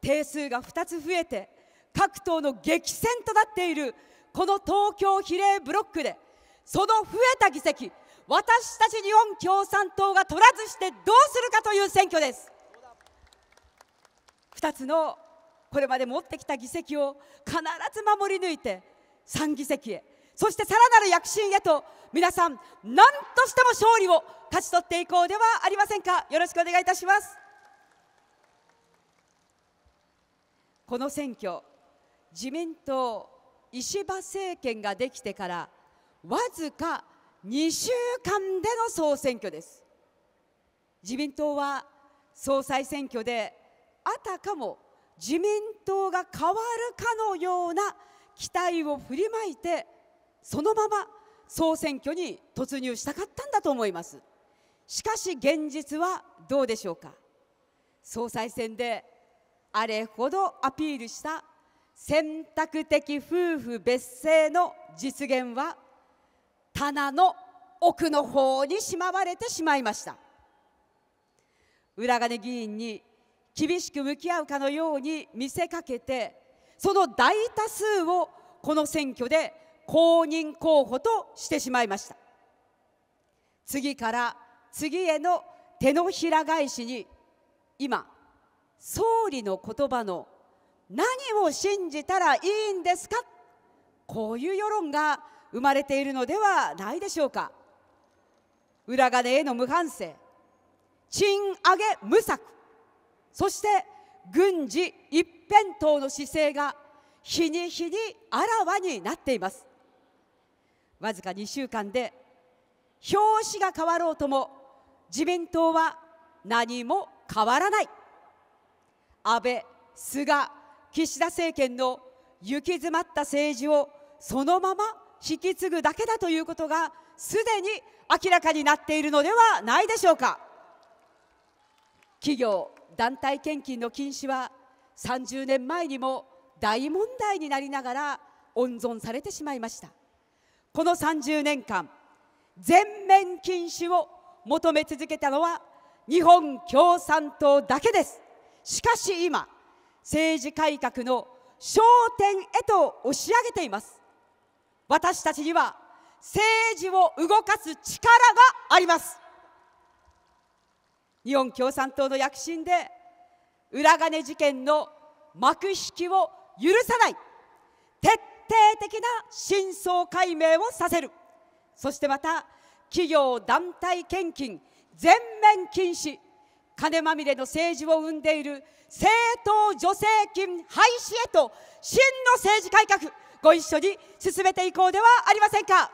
定数が2つ増えて各党の激戦となっているこの東京比例ブロックでその増えた議席私たち日本共産党が取らずしてどうするかという選挙です2つのこれまで持ってきた議席を必ず守り抜いて3議席へそしてさらなる躍進へと皆さん何としても勝利を勝ち取っていこうではありませんかよろしくお願いいたしますこの選挙自民党石破政権ができてからわずか2週間での総選挙です自民党は総裁選挙であたかも自民党が変わるかのような期待を振りまいてそのまま総選挙に突入したかったんだと思いますしかし現実はどうでしょうか総裁選であれほどアピールした選択的夫婦別姓の実現は棚の奥の方にしまわれてしまいました裏金議員に厳しく向き合うかのように見せかけてその大多数をこの選挙で公認候補としてしまいました次から次への手のひら返しに今総理の言葉の何を信じたらいいんですかこういう世論が生まれているのではないでしょうか裏金への無反省賃上げ無策そして軍事一辺倒の姿勢が日に日にあらわになっていますわずか2週間で表紙が変わろうとも自民党は何も変わらない安倍、菅、岸田政権の行き詰まった政治をそのまま引き継ぐだけだということがすでに明らかになっているのではないでしょうか企業団体献金の禁止は30年前にも大問題になりながら温存されてしまいましたこの30年間全面禁止を求め続けたのは日本共産党だけですしかし今政治改革の焦点へと押し上げています私たちには政治を動かす力があります日本共産党の躍進で裏金事件の幕引きを許さない徹底的な真相解明をさせるそしてまた企業団体献金全面禁止金まみれの政治を生んでいる政党助成金廃止へと真の政治改革ご一緒に進めていこうではありませんか。